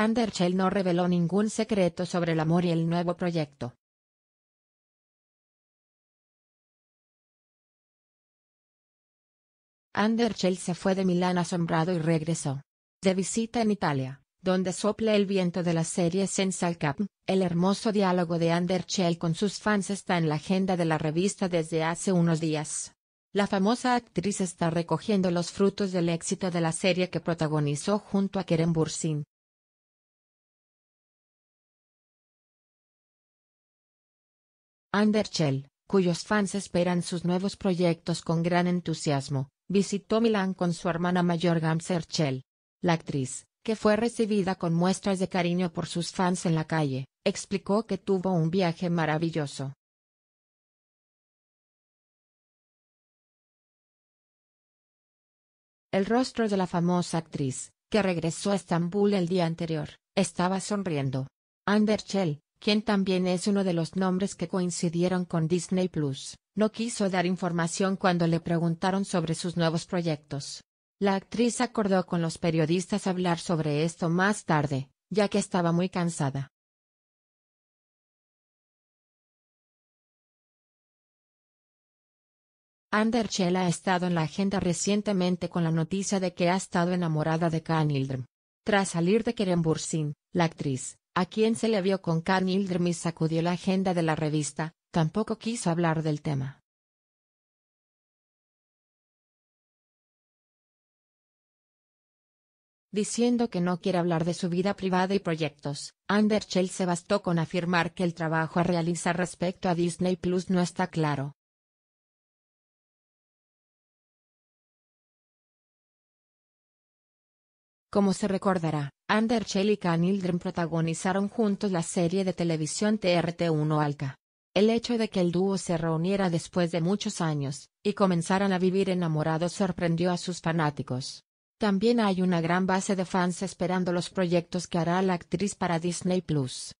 Anderchel no reveló ningún secreto sobre el amor y el nuevo proyecto. Anderchel se fue de Milán asombrado y regresó. De visita en Italia, donde sopla el viento de la serie Sensal Cap, el hermoso diálogo de Anderchel con sus fans está en la agenda de la revista desde hace unos días. La famosa actriz está recogiendo los frutos del éxito de la serie que protagonizó junto a Keren Bursin, Anderchel, cuyos fans esperan sus nuevos proyectos con gran entusiasmo, visitó Milán con su hermana mayor Gamserchel. La actriz, que fue recibida con muestras de cariño por sus fans en la calle, explicó que tuvo un viaje maravilloso. El rostro de la famosa actriz, que regresó a Estambul el día anterior, estaba sonriendo. Anderchel, quien también es uno de los nombres que coincidieron con Disney Plus, no quiso dar información cuando le preguntaron sobre sus nuevos proyectos. La actriz acordó con los periodistas hablar sobre esto más tarde, ya que estaba muy cansada. Chell ha estado en la agenda recientemente con la noticia de que ha estado enamorada de Ildrim. Tras salir de Keren la actriz, a quien se le vio con Kanye Ildermis sacudió la agenda de la revista, tampoco quiso hablar del tema. Diciendo que no quiere hablar de su vida privada y proyectos, Schell se bastó con afirmar que el trabajo a realizar respecto a Disney Plus no está claro. Como se recordará, Ander Shell y Canildren protagonizaron juntos la serie de televisión TRT1 Alca. El hecho de que el dúo se reuniera después de muchos años, y comenzaran a vivir enamorados sorprendió a sus fanáticos. También hay una gran base de fans esperando los proyectos que hará la actriz para Disney Plus.